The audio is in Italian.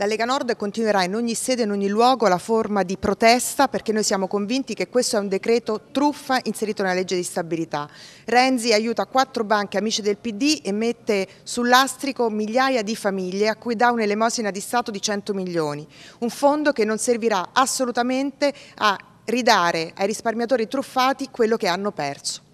La Lega Nord continuerà in ogni sede, in ogni luogo la forma di protesta perché noi siamo convinti che questo è un decreto truffa inserito nella legge di stabilità. Renzi aiuta quattro banche amici del PD e mette sull'astrico migliaia di famiglie a cui dà un'elemosina di Stato di 100 milioni. Un fondo che non servirà assolutamente a ridare ai risparmiatori truffati quello che hanno perso.